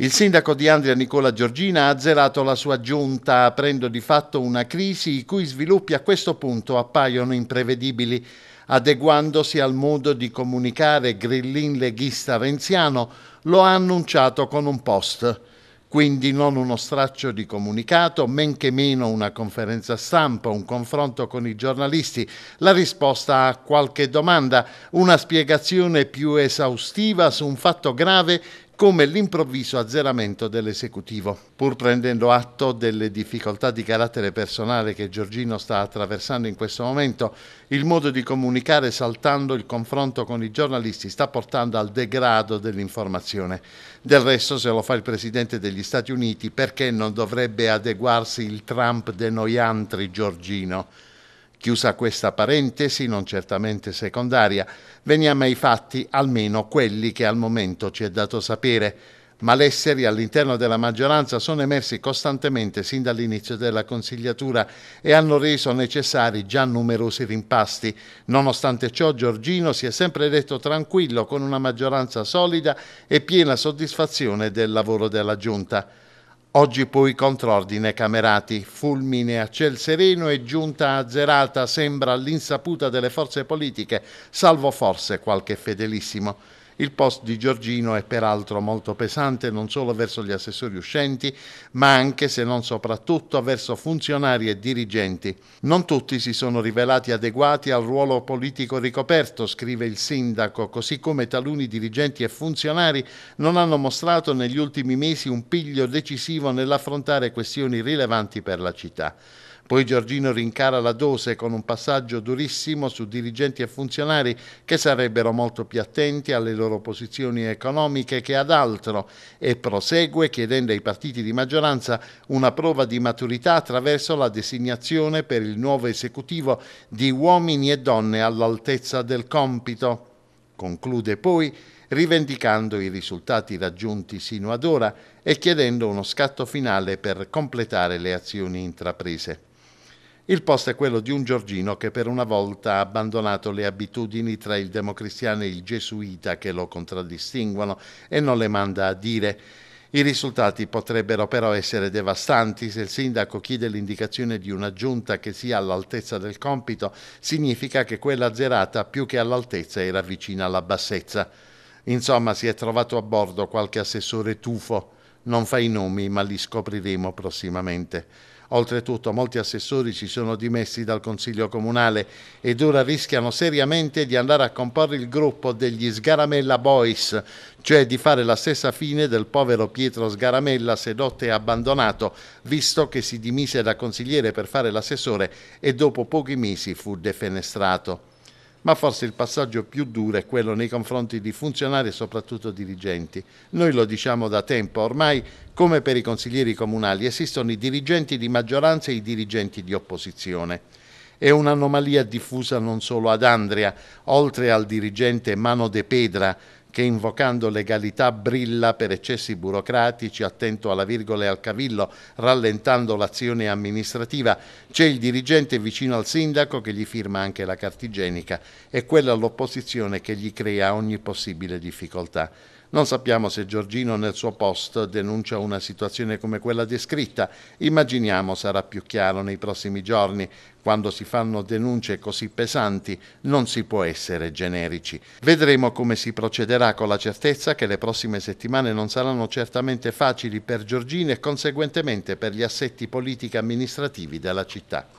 Il sindaco di Andria Nicola Giorgina ha azzerato la sua giunta, aprendo di fatto una crisi i cui sviluppi a questo punto appaiono imprevedibili, adeguandosi al modo di comunicare grillin leghista renziano, lo ha annunciato con un post. Quindi non uno straccio di comunicato, men che meno una conferenza stampa, un confronto con i giornalisti, la risposta a qualche domanda, una spiegazione più esaustiva su un fatto grave come l'improvviso azzeramento dell'esecutivo. Pur prendendo atto delle difficoltà di carattere personale che Giorgino sta attraversando in questo momento, il modo di comunicare saltando il confronto con i giornalisti sta portando al degrado dell'informazione. Del resto, se lo fa il Presidente degli Stati Uniti, perché non dovrebbe adeguarsi il Trump de noiantri Giorgino? Chiusa questa parentesi, non certamente secondaria, veniamo ai fatti, almeno quelli che al momento ci è dato sapere. Malesseri all'interno della maggioranza sono emersi costantemente sin dall'inizio della consigliatura e hanno reso necessari già numerosi rimpasti. Nonostante ciò Giorgino si è sempre detto tranquillo con una maggioranza solida e piena soddisfazione del lavoro della Giunta. Oggi poi contrordine Camerati, fulmine a ciel sereno e giunta azzerata sembra all'insaputa delle forze politiche, salvo forse qualche fedelissimo. Il post di Giorgino è peraltro molto pesante non solo verso gli assessori uscenti, ma anche, se non soprattutto, verso funzionari e dirigenti. Non tutti si sono rivelati adeguati al ruolo politico ricoperto, scrive il sindaco, così come taluni dirigenti e funzionari non hanno mostrato negli ultimi mesi un piglio decisivo nell'affrontare questioni rilevanti per la città. Poi Giorgino rincara la dose con un passaggio durissimo su dirigenti e funzionari che sarebbero molto più attenti alle loro posizioni economiche che ad altro e prosegue chiedendo ai partiti di maggioranza una prova di maturità attraverso la designazione per il nuovo esecutivo di uomini e donne all'altezza del compito. Conclude poi rivendicando i risultati raggiunti sino ad ora e chiedendo uno scatto finale per completare le azioni intraprese. Il posto è quello di un Giorgino che per una volta ha abbandonato le abitudini tra il democristiano e il gesuita che lo contraddistinguono e non le manda a dire. I risultati potrebbero però essere devastanti se il sindaco chiede l'indicazione di una giunta che sia all'altezza del compito, significa che quella zerata più che all'altezza era vicina alla bassezza. Insomma, si è trovato a bordo qualche assessore tufo. Non fa i nomi, ma li scopriremo prossimamente. Oltretutto molti assessori si sono dimessi dal Consiglio Comunale ed ora rischiano seriamente di andare a comporre il gruppo degli Sgaramella Boys, cioè di fare la stessa fine del povero Pietro Sgaramella sedotto e abbandonato, visto che si dimise da consigliere per fare l'assessore e dopo pochi mesi fu defenestrato ma forse il passaggio più duro è quello nei confronti di funzionari e soprattutto dirigenti. Noi lo diciamo da tempo, ormai come per i consiglieri comunali esistono i dirigenti di maggioranza e i dirigenti di opposizione. È un'anomalia diffusa non solo ad Andria, oltre al dirigente Mano de Pedra, che invocando legalità brilla per eccessi burocratici, attento alla virgola e al cavillo, rallentando l'azione amministrativa. C'è il dirigente vicino al sindaco che gli firma anche la cartigenica e quella all'opposizione che gli crea ogni possibile difficoltà. Non sappiamo se Giorgino nel suo post denuncia una situazione come quella descritta, immaginiamo sarà più chiaro nei prossimi giorni. Quando si fanno denunce così pesanti non si può essere generici. Vedremo come si procederà con la certezza che le prossime settimane non saranno certamente facili per Giorgino e conseguentemente per gli assetti politico-amministrativi della città.